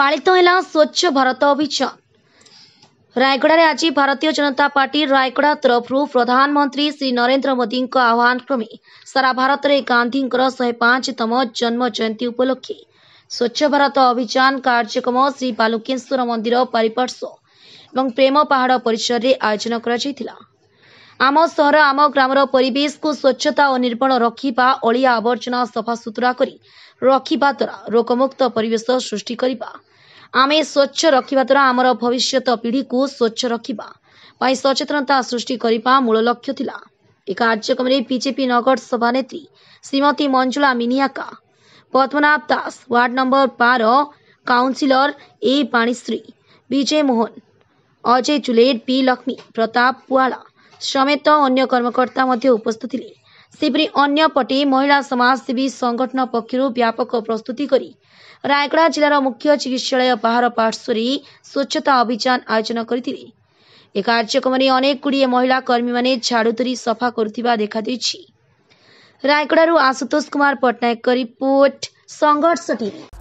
ପାଳିତ ହେଲା ସ୍ୱଚ୍ଛ ଭାରତ ଅଭିଯାନ ରାୟଗଡ଼ାରେ ଆଜି ଭାରତୀୟ ଜନତା ପାର୍ଟି ରାୟଗଡ଼ା ତରଫରୁ ପ୍ରଧାନମନ୍ତ୍ରୀ ଶ୍ରୀ ନରେନ୍ଦ୍ର ମୋଦିଙ୍କ ଆହ୍ୱାନକ୍ରମେ ସାରା ଭାରତରେ ଗାନ୍ଧୀଙ୍କର ଶହେ ପାଞ୍ଚତମ ଜନ୍ମ ଜୟନ୍ତୀ ଉପଲକ୍ଷେ ସ୍ୱଚ୍ଛ ଭାରତ ଅଭିଯାନ କାର୍ଯ୍ୟକ୍ରମ ଶ୍ରୀ ବାଲୁକେଶ୍ୱର ମନ୍ଦିର ପାରିପାର୍ଶ୍ୱ ଏବଂ ପ୍ରେମ ପାହାଡ଼ ପରିସରରେ ଆୟୋଜନ କରାଯାଇଥିଲା ଆମ ସହର ଆମ ଗ୍ରାମର ପରିବେଶକୁ ସ୍ୱଚ୍ଛତା ଓ ନିର୍ମଳ ରଖିବା ଅଳିଆ ଆବର୍ଜନା ସଫାସୁତୁରା କରି ରଖିବା ଦ୍ୱାରା ରୋଗମୁକ୍ତ ପରିବେଶ ସୃଷ୍ଟି କରିବା ଆମେ ସ୍ୱଚ୍ଛ ରଖିବା ଦ୍ୱାରା ଆମର ଭବିଷ୍ୟତ ପିଢ଼ିକୁ ସ୍ୱଚ୍ଛ ରଖିବା ପାଇଁ ସଚେତନତା ସୃଷ୍ଟି କରିବା ମୂଳ ଲକ୍ଷ୍ୟ ଥିଲା ଏ କାର୍ଯ୍ୟକ୍ରମରେ ବିଜେପି ନଗର ସଭାନେତ୍ରୀ ଶ୍ରୀମତୀ ମଞ୍ଜୁଳା ମିନିଆକା ପଦ୍ମନାଭ ଦାସ ୱାର୍ଡ ନମ୍ବର ବାର କାଉନ୍ସିଲର ଏ ପାଣିଶ୍ରୀ ବିଜୟ ମୋହନ ଅଜୟ ଚୁଲେଟ ବି ଲକ୍ଷ୍ମୀ ପ୍ରତାପ ପୁଆଳା ସମେତ ଅନ୍ୟ କର୍ମକର୍ତ୍ତା ମଧ୍ୟ ଉପସ୍ଥିତ ଥିଲେ सिब्री अन्यपटि महिला समाजसेवी संगठन पक्षरु व्यापक प्रस्तुति गरी रायगडा जिल्लाको मुख्य चिकित्सालय बाहर पाठसुरी स्वच्छता अभियान आयोजना गरिथिले यो कार्यक्रमले अनेक कुडिए महिला कर्मी माने झाडुतरी सफा गर्थिबा देखा दिछि रायगडा रु आशुतोष कुमार पटनायक रिपोर्ट संघर्ष टिभी